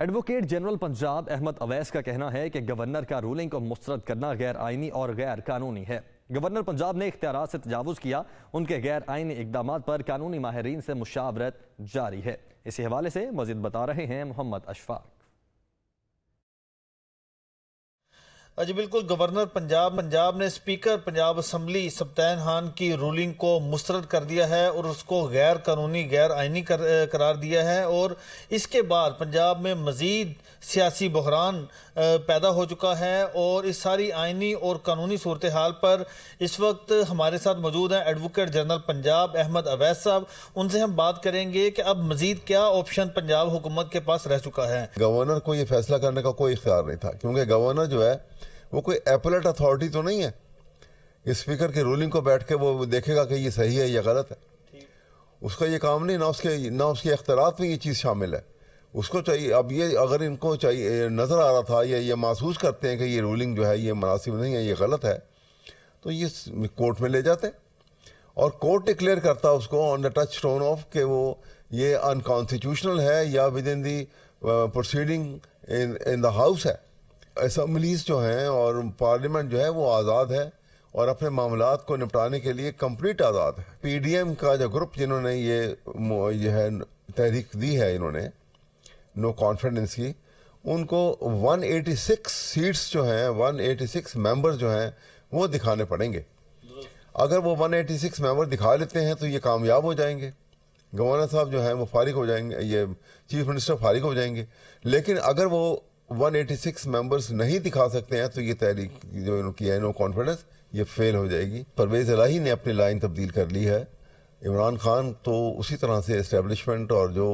advocate general Punjab Ahmad Awais का कहना है कि गवर्नर का रूलिंग को मुस्रद करना गैर आइनी और गैर कानूनी है गवर्नर पंजाब ने इख्तियार से तजावज़ किया उनके गैर आइनी इकदाम पर कानूनी माहरीन से मुशावरत जारी है इसी हवाले से मजीद बता रहे हैं मोहम्मद अशफाक अजय हाँ बिल्कुल गवर्नर पंजाब पंजाब ने स्पीकर पंजाब असम्बली सप्तान खान की रूलिंग को मुस्रद कर दिया है और उसको गैर कानूनी गैर आइनी कर, करार दिया है और इसके बाद पंजाब में मज़ीद सियासी बहरान पैदा हो चुका है और इस सारी आइनी और कानूनी सूरत हाल पर इस वक्त हमारे साथ मौजूद हैं एडवोकेट जनरल पंजाब अहमद अवैस साहब उनसे हम बात करेंगे कि अब मज़ीद क्या ऑप्शन पंजाब हुकूमत के पास रह चुका है गवर्नर को ये फैसला करने का कोई इख्तियार नहीं था क्योंकि गवर्नर जो है वो कोई एपलेट अथॉरिटी तो नहीं है स्पीकर के रूलिंग को बैठ के वो देखेगा कि ये सही है या गलत है उसका ये काम नहीं ना उसके ना उसके अख्तरात में ये चीज़ शामिल है उसको चाहिए अब ये अगर इनको चाहिए नज़र आ रहा था या ये महसूस करते हैं कि ये रूलिंग जो है ये मुनासिब नहीं है ये गलत है तो ये कोर्ट में ले जाते और कोर्ट डिक्लेयर करता उसको on the touchstone of कि वो ये अनकॉन्स्टिट्यूशनल है या within the proceeding in in the house है असम्बलीज जो हैं और पार्लियामेंट जो है वो आज़ाद है और अपने मामला को निपटाने के लिए कम्प्लीट आज़ाद है पी डी एम का जो ग्रुप जिन्होंने ये जो है तहरीक दी है इन्होंने नो कॉन्फिडेंस की उनको वन एटी सिक्स सीट्स जो हैं वन एटी सिक्स मेंबर्स जो हैं वो दिखाने पड़ेंगे अगर वो सिक्स मेम्बर दिखा लेते हैं तो ये कामयाब हो जाएंगे गवर्नर साहब जो हैं वो फारिग हो जाएंगे ये चीफ मिनिस्टर फारिग हो जाएंगे लेकिन अगर वो 186 मेंबर्स नहीं दिखा सकते हैं तो ये तहरीक जो इनकी है नो कॉन्फिडेंस ये फेल हो जाएगी परवेज़ अलाही ने अपनी लाइन तब्दील कर ली है इमरान खान तो उसी तरह से इस्टेबलिशमेंट और जो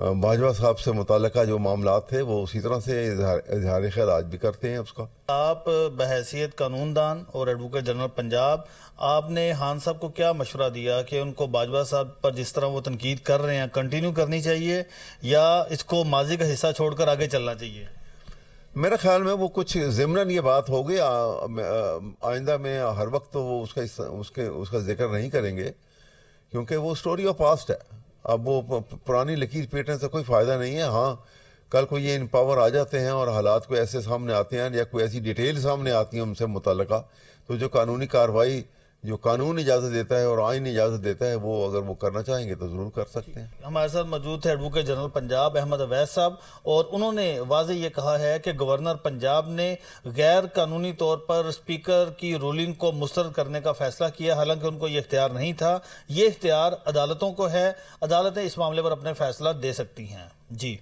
बाजवा साहब से मुतल जो मामला थे वो उसी तरह से इजहार ख्याल आज भी करते हैं उसका आप बहसीत कानून दान और एडवोकेट जनरल पंजाब आपने हान साहब को क्या मशवरा दिया कि उनको बाजवा साहब पर जिस तरह वो तनकीद कर रहे हैं कंटिन्यू करनी चाहिए या इसको माजी का हिस्सा छोड़कर आगे चलना चाहिए मेरे ख्याल में वो कुछ ज़मनन ये बात होगी आइंदा में हर वक्त तो वो उसका उसके उसका जिक्र नहीं करेंगे क्योंकि वो स्टोरी ऑफ पास्ट है अब वो पुरानी लकीर पेटने से कोई फ़ायदा नहीं है हाँ कल को ये इन पावर आ जाते हैं और हालात को ऐसे सामने आते हैं या कोई ऐसी डिटेल सामने आती है उनसे मुतल तो जो कानूनी कार्रवाई जो कानून इजाज़त देता है और आइन इजाज़त देता है वो अगर वो करना चाहेंगे तो ज़रूर कर सकते हैं हमारे साथ मौजूद थे एडवोकेट जनरल पंजाब अहमद अवैस साहब और उन्होंने वाज ये कहा है कि गवर्नर पंजाब ने गैर कानूनी तौर पर स्पीकर की रूलिंग को मुस्रद करने का फैसला किया हालांकि उनको ये इख्तियार नहीं था ये इख्तियार अदालतों को है अदालतें इस मामले पर अपने फैसला दे सकती हैं जी